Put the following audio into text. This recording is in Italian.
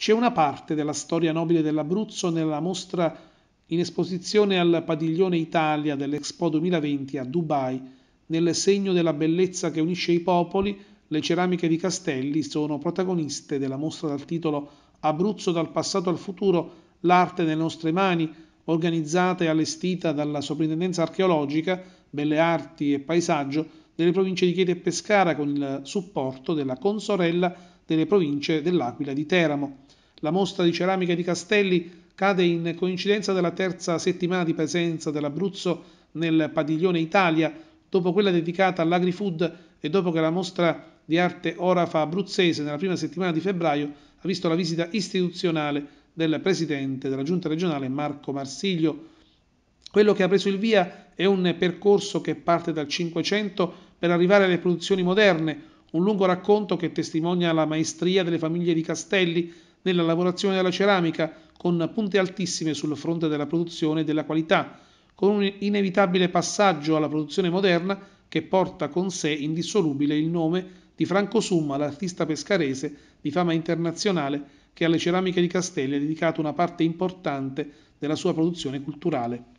C'è una parte della storia nobile dell'Abruzzo nella mostra in esposizione al Padiglione Italia dell'Expo 2020 a Dubai, nel segno della bellezza che unisce i popoli, le ceramiche di Castelli sono protagoniste della mostra dal titolo Abruzzo dal passato al futuro, l'arte nelle nostre mani, organizzata e allestita dalla Soprintendenza archeologica, Belle Arti e Paesaggio delle province di Chieti e Pescara con il supporto della consorella nelle province dell'Aquila di Teramo. La mostra di ceramica di Castelli cade in coincidenza della terza settimana di presenza dell'Abruzzo nel padiglione Italia, dopo quella dedicata all'agri-food e dopo che la mostra di arte orafa abruzzese nella prima settimana di febbraio ha visto la visita istituzionale del presidente della giunta regionale Marco Marsiglio. Quello che ha preso il via è un percorso che parte dal Cinquecento per arrivare alle produzioni moderne, un lungo racconto che testimonia la maestria delle famiglie di Castelli nella lavorazione della ceramica, con punte altissime sul fronte della produzione e della qualità, con un inevitabile passaggio alla produzione moderna che porta con sé indissolubile il nome di Franco Summa, l'artista pescarese di fama internazionale che alle ceramiche di Castelli ha dedicato una parte importante della sua produzione culturale.